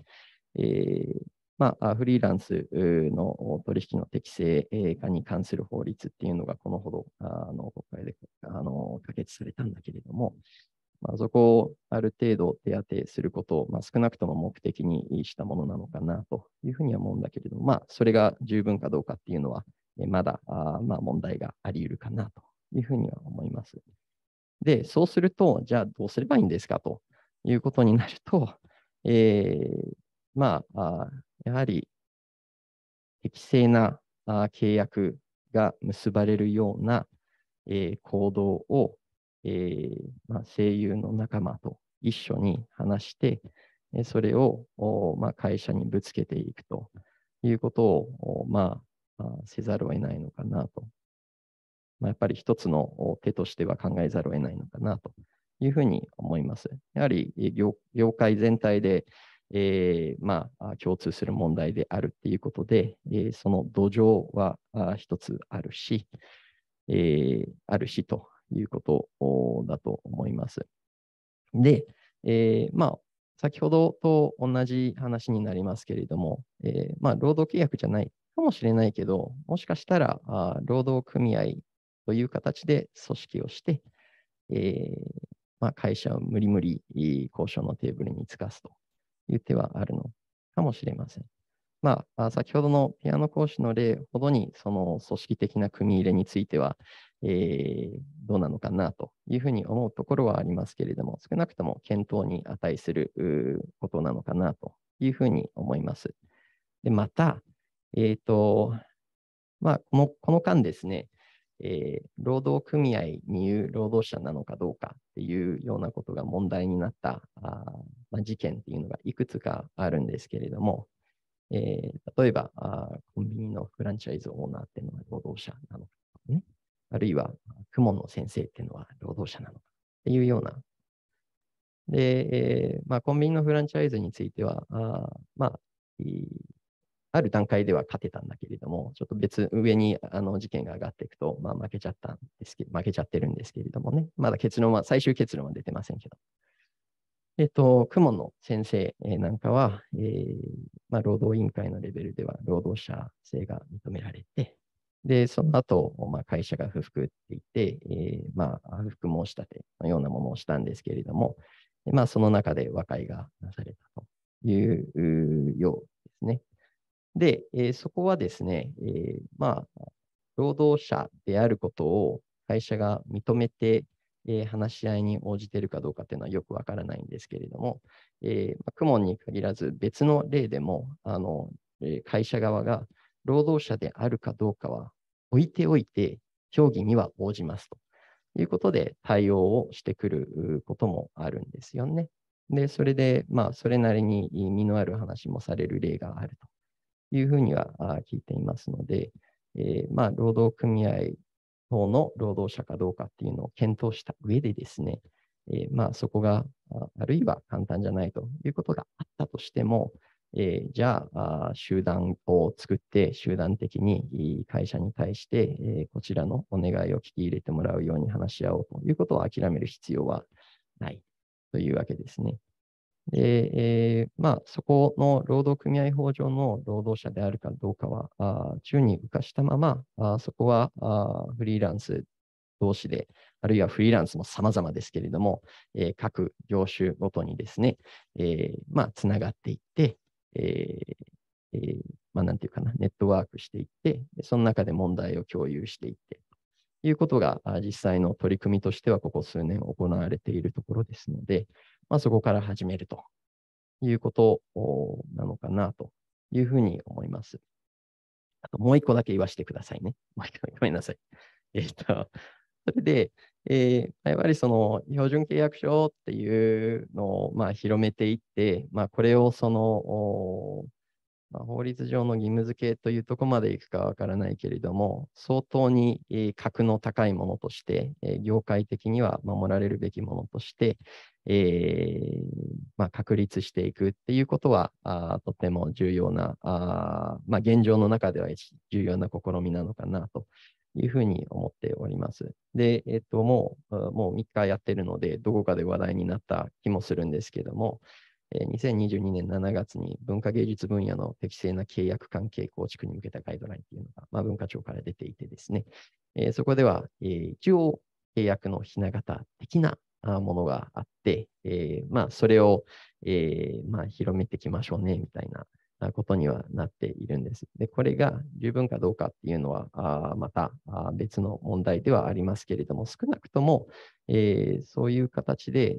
えーまあ、フリーランスの取引の適正化に関する法律っていうのがこのほどあの国会であの可決されたんだけれども、まあ、そこをある程度手当てすることを、まあ、少なくとも目的にしたものなのかなというふうには思うんだけれども、まあ、それが十分かどうかっていうのは、まだあまあ問題があり得るかなというふうには思います。で、そうすると、じゃあどうすればいいんですかということになると、えー、まあ、やはり適正な契約が結ばれるような、えー、行動を、えーまあ、声優の仲間と一緒に話して、それを、まあ、会社にぶつけていくということを、ませざるを得ないのかなと。まあ、やっぱり一つの手としては考えざるを得ないのかなというふうに思います。やはり業業界全体で、えー、まあ、共通する問題であるっていうことで、えー、その土壌は一つあるし、えー、あるしということだと思います。で、えまあ、先ほどと同じ話になりますけれども、えまあ、労働契約じゃないかもしれないけど、もしかしたら、あ労働組合という形で組織をして、えー、まあ、会社を無理無理交渉のテーブルにつかすという手はあるのかもしれません。まあ、先ほどのピアノ講師の例ほどに、その組織的な組み入れについては、えー、どうなのかなというふうに思うところはありますけれども、少なくとも検討に値することなのかなというふうに思います。でまた、えっ、ー、と、まあ、この、この間ですね、えー、労働組合による労働者なのかどうかっていうようなことが問題になったあ、まあ、事件っていうのがいくつかあるんですけれども、えー、例えばあコンビニのフランチャイズオーナーっていうのは労働者なのかね、あるいはモの先生っていうのは労働者なのかっていうような。で、えーまあ、コンビニのフランチャイズについては、あまあ、ある段階では勝てたんだけれども、ちょっと別、上にあの事件が上がっていくと、まあ、負けちゃったんですけど、負けちゃってるんですけれどもね、まだ結論は、最終結論は出てませんけど。えっと、雲の先生なんかは、えーまあ、労働委員会のレベルでは労働者性が認められて、で、その後、まあ、会社が不服って言って、えーまあ、不服申し立てのようなものをしたんですけれども、まあ、その中で和解がなされたというようですね。で、えそこはですね、えまあ、労働者であることを会社が認めて、え話し合いに応じているかどうかっていうのはよくわからないんですけれども、えー、クモンに限らず別の例でも、あの、え会社側が労働者であるかどうかは置いておいて、協議には応じますということで対応をしてくることもあるんですよね。で、それで、まあ、それなりに身のある話もされる例があると。いうふうには聞いていますので、えー、まあ、労働組合等の労働者かどうかっていうのを検討した上でですね、えー、まあ、そこがあるいは簡単じゃないということがあったとしても、えー、じゃあ集団を作って集団的に会社に対して、えこちらのお願いを聞き入れてもらうように話し合おうということを諦める必要はないというわけですね。で、えー、まあ、そこの労働組合法上の労働者であるかどうかは、あ宙に浮かしたまま、あそこはあフリーランス同士で、あるいはフリーランスも様々ですけれども、えー、各業種ごとにですね、えー、まあ、つながっていって、ええー、まあ、なんていうかな、ネットワークしていって、その中で問題を共有していって、ということが実際の取り組みとしてはここ数年行われているところですので、まあ、そこから始めるということなのかなというふうに思います。あともう一個だけ言わせてくださいね。もう一個ごめんなさい。えっと、それで、えー、やっぱりその標準契約書っていうのをまあ広めていって、まあ、これをそのまあ、法律上の義務付けというとこまでいくかわからないけれども、相当に、えー、格の高いものとして、えー、業界的には守られるべきものとして、えーまあ、確立していくっていうことは、あとても重要なあ、まあ、現状の中では重要な試みなのかなというふうに思っております。で、えっと、もう、もう3日やってるので、どこかで話題になった気もするんですけども、2022年7月に文化芸術分野の適正な契約関係構築に向けたガイドラインというのが、まあ、文化庁から出ていてですね、えー、そこでは、えー、一応契約のひな形的なものがあって、えー、まあ、それを、えまあ、広めていきましょうねみたいなことにはなっているんです。で、これが十分かどうかっていうのは、あまた別の問題ではありますけれども、少なくとも、えそういう形で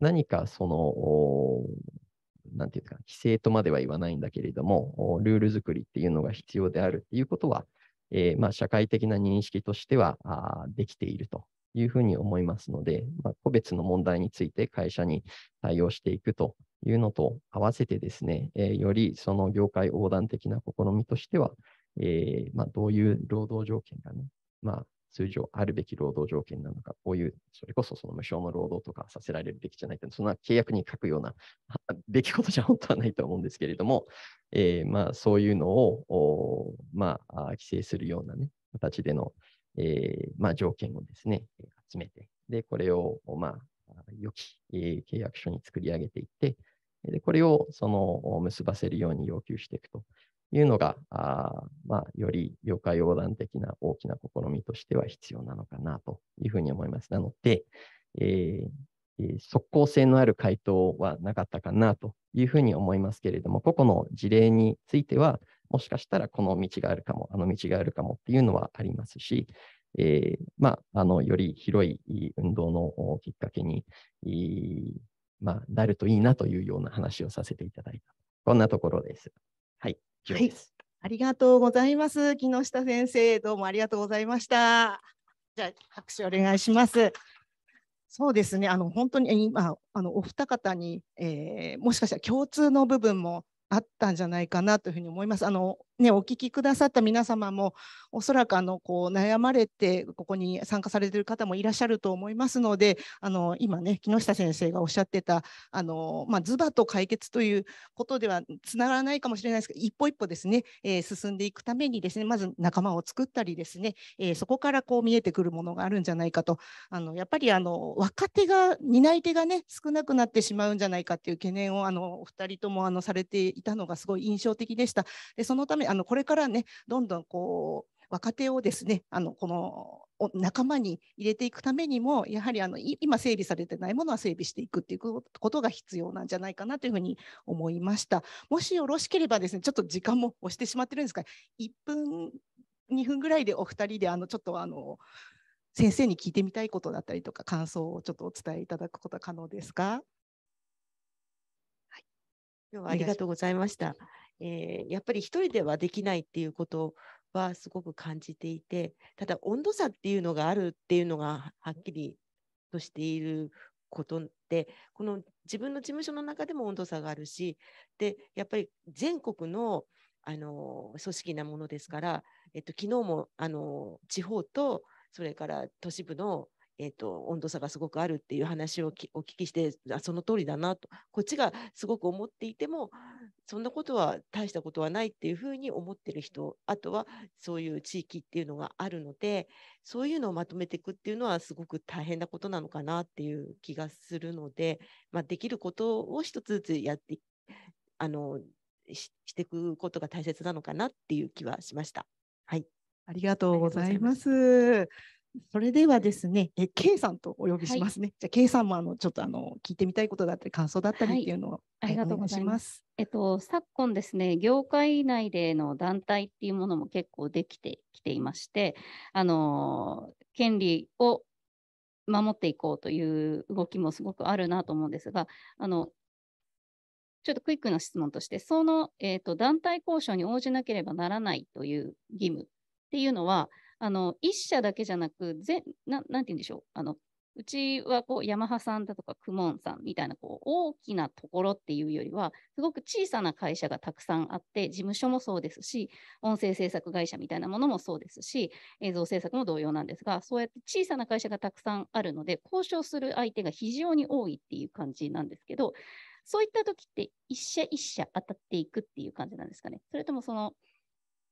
何かその、なんていうか、規制とまでは言わないんだけれども、ルール作りっていうのが必要であるっていうことは、えー、まあ、社会的な認識としてはあできているというふうに思いますので、まあ、個別の問題について会社に対応していくというのと合わせてですね、えー、よりその業界横断的な試みとしては、えー、まあ、どういう労働条件がね、まあ、通常あるべき労働条件なのか、こういう、それこそその無償の労働とかさせられるべきじゃないか、そんな契約に書くような、べきことじゃ本当はないと思うんですけれども、えー、まあそういうのを、まあ、規制するような、ね、形での、えー、まあ、条件をですね、集めて、で、これを、まあ、良き、え契約書に作り上げていって、でこれをその結ばせるように要求していくと。いうのが、あまあ、より業界横断的な大きな試みとしては必要なのかなというふうに思います。なので、えー、即効性のある回答はなかったかなというふうに思いますけれども、個々の事例については、もしかしたらこの道があるかも、あの道があるかもっていうのはありますし、えー、まあ、あのより広い運動のきっかけに、まあ、なるといいなというような話をさせていただいた。こんなところです。ひろです、はい。ありがとうございます。木下先生、どうもありがとうございました。じゃあ、拍手お願いします。そうですね、あの本当に今、あのお二方に、えー、もしかしたら共通の部分もあったんじゃないかなというふうに思います。あのね、お聞きくださった皆様も、おそらくあのこう悩まれて、ここに参加されている方もいらっしゃると思いますので、あの今ね、木下先生がおっしゃってた、あのまあ、ズバと解決ということではつながらないかもしれないですけど、一歩一歩ですね、えー、進んでいくためにですね、まず仲間を作ったりですね、えー、そこからこう見えてくるものがあるんじゃないかと、あのやっぱりあの若手が、担い手がね、少なくなってしまうんじゃないかっていう懸念を、あのお二人ともあのされていたのがすごい印象的でした。でそのためあのこれからねどんどんこう若手をですねあのこの仲間に入れていくためにもやはりあの今整備されてないものは整備していくっていうことが必要なんじゃないかなというふうに思いましたもしよろしければですねちょっと時間も押してしまってるんですが1分2分ぐらいでお二人であのちょっとあの先生に聞いてみたいことだったりとか感想をちょっとお伝えいただくことは可能ですか、はい、今日はありがとうございました。えー、やっぱり一人ではできないっていうことはすごく感じていて、ただ温度差っていうのがあるっていうのがはっきりとしていることで、この自分の事務所の中でも温度差があるし、で、やっぱり全国のあの組織なものですから、えっと昨日もあの地方とそれから都市部のえーと、温度差がすごくあるっていう話をお聞きしてあその通りだなとこっちがすごく思っていてもそんなことは大したことはないっていうふうに思ってる人あとはそういう地域っていうのがあるのでそういうのをまとめていくっていうのはすごく大変なことなのかなっていう気がするので、まあ、できることを一つずつやってあのししていくことが大切なのかなっていう気はしました。はいありがとうございます。それではですね、え K さんとお呼びしますね。はい、じゃあ K さんもあのちょっとあの聞いてみたいことだったり感想だったりっていうのを、はい、ありがとうございます。えっと昨今ですね、業界内での団体っていうものも結構できてきていまして、あの権利を守っていこうという動きもすごくあるなと思うんですが、あのちょっとクイックな質問として、その、えっと団体交渉に応じなければならないという義務っていうのは、あの1社だけじゃなくぜな、なんて言うんでしょう、あのうちはこうヤマハさんだとかクモンさんみたいなこう大きなところっていうよりは、すごく小さな会社がたくさんあって、事務所もそうですし、音声制作会社みたいなものもそうですし、映像制作も同様なんですが、そうやって小さな会社がたくさんあるので、交渉する相手が非常に多いっていう感じなんですけど、そういった時って一社一社当たっていくっていう感じなんですかね。それともその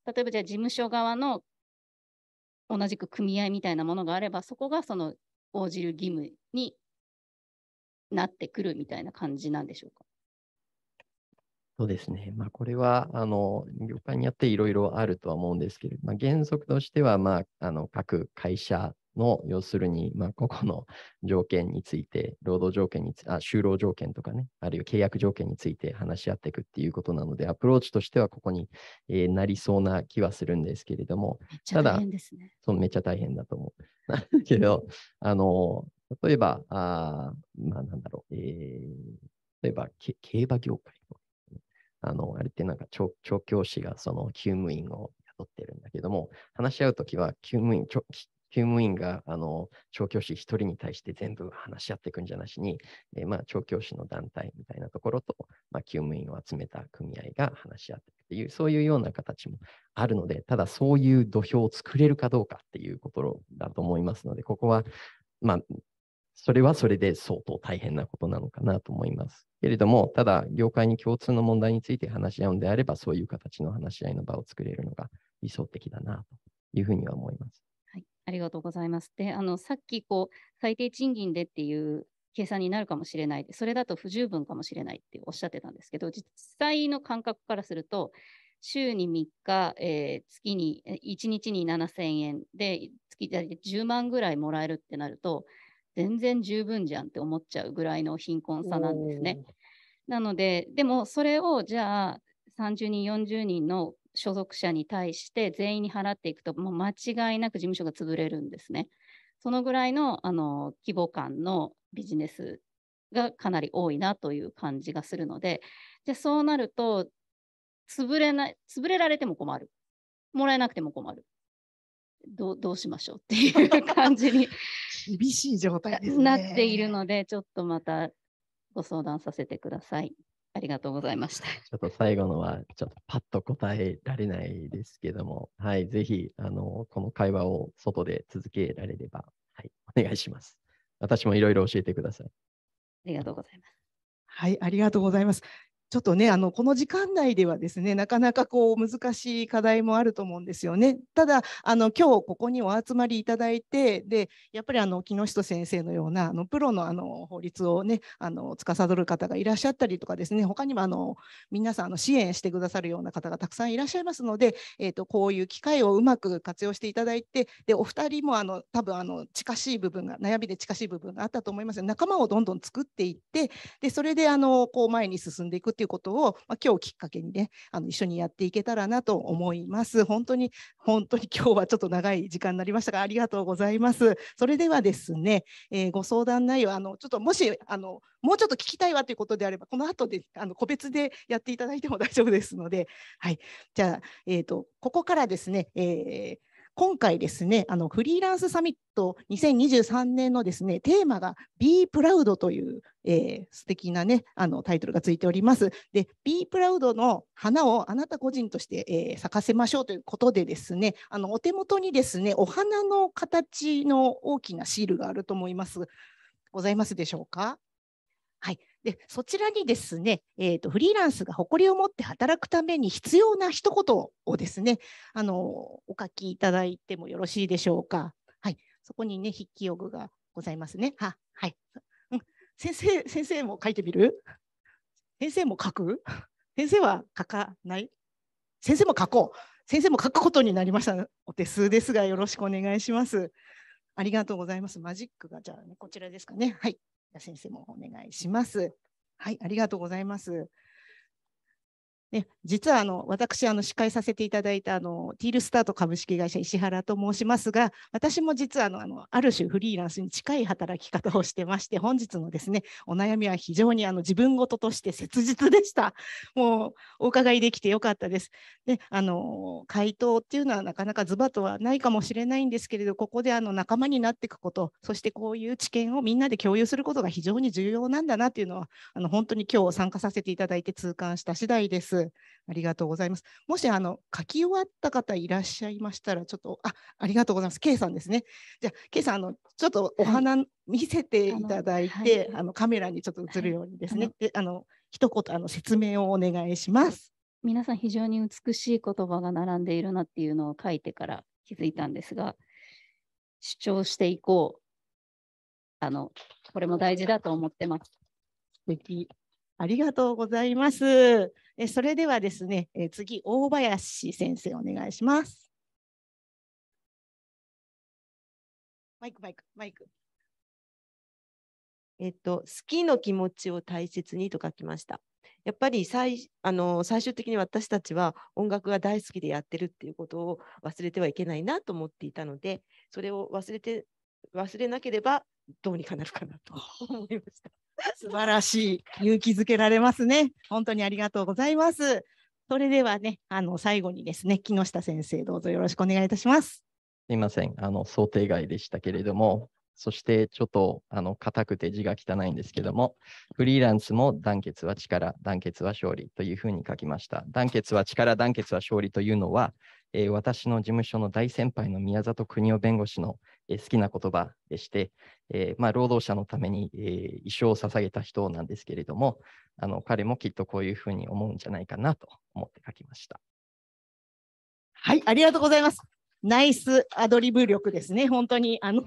例えばじゃあ事務所側の同じく組合みたいなものがあれば、そこがその応じる義務になってくるみたいな感じなんでしょうか。そうですね。まあ、これは、あの、業界によっていろいろあるとは思うんですけれど、まあ、原則としては、まあ、あの、各会社の要するに、まあ、個々の条件について、労働条件にあ、就労条件とかね、あるいは契約条件について話し合っていくっていうことなので、アプローチとしてはここに、えー、なりそうな気はするんですけれども、ただそめっちゃ大変だと思う。けど、あの例えば、あまあ、なんだろう、えー、例えばけ、競馬業界あの、あれってなんか調教師がその厩務員を雇ってるんだけども、話し合うときは厩務員、務員があの調教師1人に対して全部話し合っていくんじゃなしに、えー、まあ、調教師の団体みたいなところと、まあ、給務員を集めた組合が話し合っていくという、そういうような形もあるので、ただそういう土俵を作れるかどうかっていうことだと思いますので、ここは、まあ、それはそれで相当大変なことなのかなと思います。けれども、ただ、業界に共通の問題について話し合うんであれば、そういう形の話し合いの場を作れるのが理想的だなというふうには思います。ありがとうございます。で、あのさっきこう最低賃金でっていう計算になるかもしれない、それだと不十分かもしれないっておっしゃってたんですけど、実際の感覚からすると、週に3日、えー、月に1日に7000円で、月で10万ぐらいもらえるってなると、全然十分じゃんって思っちゃうぐらいの貧困さなんですね。なので、でもそれをじゃあ、30人、40人の所属者に対して全員に払っていくと、もう間違いなく事務所が潰れるんですね。そのぐらいのあの規模感のビジネスがかなり多いなという感じがするので、じゃそうなると、潰れない、潰れられても困る。もらえなくても困る。どうどうしましょうっていう感じに 厳しい状態、ね、なっているので、ちょっとまたご相談させてください。ありがとうございました。ちょっと最後のは、ちょっとパッと答えられないですけども、はい、ぜひ、あの、この会話を外で続けられれば、はい、お願いします。私もいろいろ教えてください。ありがとうございます。はい、ありがとうございます。ちょっとねあのこの時間内ではですねなかなかこう難しい課題もあると思うんですよね。ただあの今日ここにお集まりいただいてでやっぱりあの木下先生のようなあのプロのあの法律をねあの司る方がいらっしゃったりとかですね他にもあの皆さんあの支援してくださるような方がたくさんいらっしゃいますので、えーとこういう機会をうまく活用していただいてでお二人もあの多分あの近しい部分が悩みで近しい部分があったと思います仲間をどんどん作っていってでそれであのこう前に進んでいくっていうことを、まあ、今日きっかけにねあの一緒にやっていけたらなと思います本当に本当に 今日はちょっと長い時間になりましたがありがとうございますそれではですね、えー、ご相談内容あのちょっともしあのもうちょっと聞きたいわということであればこの後であの個別でやっていただいても大丈夫ですのではいじゃあえっ、ー、とここからですね、えー今回ですね、あのフリーランスサミット2023年のですね、テーマが Be Proud という、えー、素敵なね、あのタイトルがついております。で、Be Proud の花をあなた個人として、えー、咲かせましょうということでですね、あのお手元にですね、お花の形の大きなシールがあると思います。ございますでしょうかはい、でそちらにですね、えーと、フリーランスが誇りを持って働くために必要な一言をですねあのお書きいただいてもよろしいでしょうか。はい、そこにね筆記用具がございますね。ははい、うん、先生先生も書いてみる先生も書く先生は書かない先生も書こう先生も書くことになりました。お手数ですがよろしくお願いします。ありがとうございます。マジックがじゃあ、ね、こちらですかね。はい。先生もお願いします。はい、ありがとうございます。ね、実はあの私あの司会させていただいたあのティールスタート株式会社石原と申しますが私も実はあのあのある種フリーランスに近い働き方をしてまして本日のですねお悩みは非常にあの自分事として切実でしたもうお伺いできてよかったですであの回答っていうのはなかなかズバとはないかもしれないんですけれどここであの仲間になっていくことそしてこういう知見をみんなで共有することが非常に重要なんだなっていうのはあの本当に今日参加させていただいて痛感した次第です。ありがとうございます。もしあの書き終わった方いらっしゃいましたら、ちょっとあありがとうございます。K さんですね。じゃあ K さんあのちょっとお花、見せていただいて、あの、はい、カメラにちょっと映るようにですね。はい、であの一言あの説明をお願いします。皆さん非常に美しい言葉が並んでいるなっていうのを書いてから気づいたんですが、主張していこう。あのこれも大事だと思ってます。素敵。ありがとうございます。えそれではですね、え次、大林先生、お願いします。マイク、マイク、マイク。えっと、好きの気持ちを大切にと書きました。やっぱり最あの最終的に私たちは音楽が大好きでやってるっていうことを忘れてはいけないなと思っていたので、それを忘れて忘れなければどうにかなるかなと思いました。素晴らしい。勇気づけられますね。本当にありがとうございます。それではね、あの最後にですね、木下先生、どうぞよろしくお願いいたします。すいません、あの想定外でしたけれども、そしてちょっとあの硬くて字が汚いんですけども、フリーランスも団結は力、団結は勝利というふうに書きました。団結は力、団結は勝利というのは、えー、私の事務所の大先輩の宮里邦夫弁護士の好きな言葉でして、えー、まあ、労働者のために、えー、一生を捧げた人なんですけれどもあの、彼もきっとこういうふうに思うんじゃないかなと思って書きました。はい、ありがとうございます。ナイスアドリブ力ですね、本当に。あの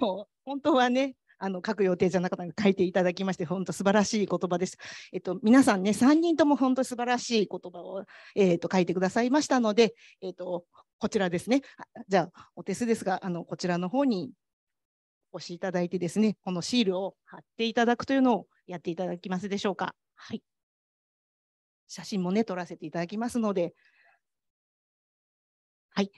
本当はね、あの書く予定じゃなかったので書いていただきまして、本当素晴らしい言葉です。えっと、皆さんね、3人とも本当素晴らしい言葉を、えっと、書いてくださいましたので、えっと、こちらですね。じゃあ、お手数ですが、あのこちらの方に押越しいただいてですね、このシールを貼っていただくというのをやっていただきますでしょうか。はい。写真もね、撮らせていただきますので。はい。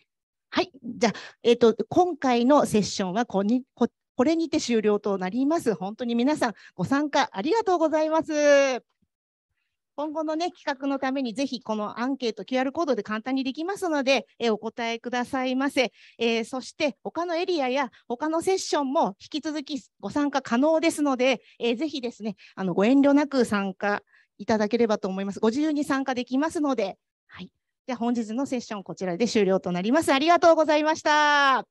はい。じゃあ、えっ、ー、と、今回のセッションはこにこ、これにて終了となります。本当に皆さん、ご参加ありがとうございます。今後のね、企画のためにぜひこのアンケート QR コードで簡単にできますので、えお答えくださいませ、えー、そして他のエリアや他のセッションも引き続きご参加可能ですので、えー、ぜひですね、あのご遠慮なく参加いただければと思います。ご自由に参加できますので、はい。じゃ本日のセッションこちらで終了となります。ありがとうございました。